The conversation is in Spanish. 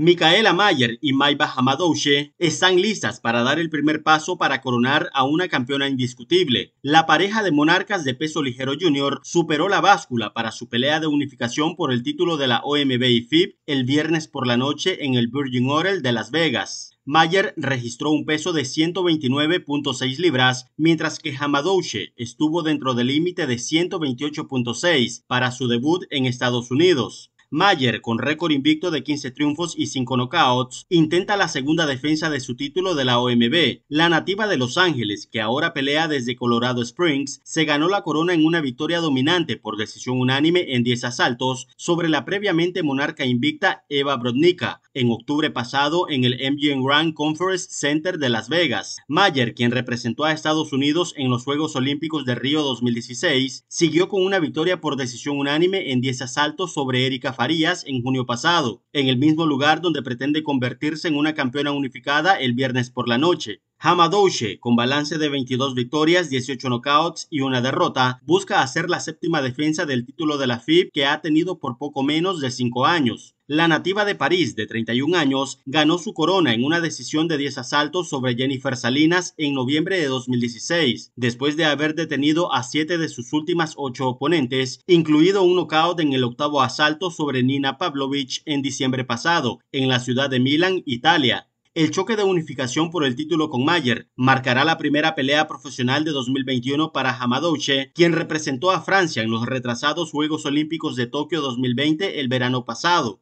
Micaela Mayer y Maiba Hamadouche están listas para dar el primer paso para coronar a una campeona indiscutible. La pareja de monarcas de peso ligero junior superó la báscula para su pelea de unificación por el título de la OMB y FIB el viernes por la noche en el Virgin Oral de Las Vegas. Mayer registró un peso de 129.6 libras, mientras que Hamadouche estuvo dentro del límite de 128.6 para su debut en Estados Unidos. Mayer, con récord invicto de 15 triunfos y 5 knockouts, intenta la segunda defensa de su título de la OMB. La nativa de Los Ángeles, que ahora pelea desde Colorado Springs, se ganó la corona en una victoria dominante por decisión unánime en 10 asaltos sobre la previamente monarca invicta Eva Brodnica en octubre pasado en el MGM Grand Conference Center de Las Vegas. Mayer, quien representó a Estados Unidos en los Juegos Olímpicos de Río 2016, siguió con una victoria por decisión unánime en 10 asaltos sobre Erika Farías en junio pasado, en el mismo lugar donde pretende convertirse en una campeona unificada el viernes por la noche. Hamadouche, con balance de 22 victorias, 18 knockouts y una derrota, busca hacer la séptima defensa del título de la FIB que ha tenido por poco menos de 5 años. La nativa de París, de 31 años, ganó su corona en una decisión de 10 asaltos sobre Jennifer Salinas en noviembre de 2016, después de haber detenido a 7 de sus últimas 8 oponentes, incluido un knockout en el octavo asalto sobre Nina Pavlovich en diciembre pasado, en la ciudad de Milán, Italia. El choque de unificación por el título con Mayer marcará la primera pelea profesional de 2021 para Hamadouche, quien representó a Francia en los retrasados Juegos Olímpicos de Tokio 2020 el verano pasado.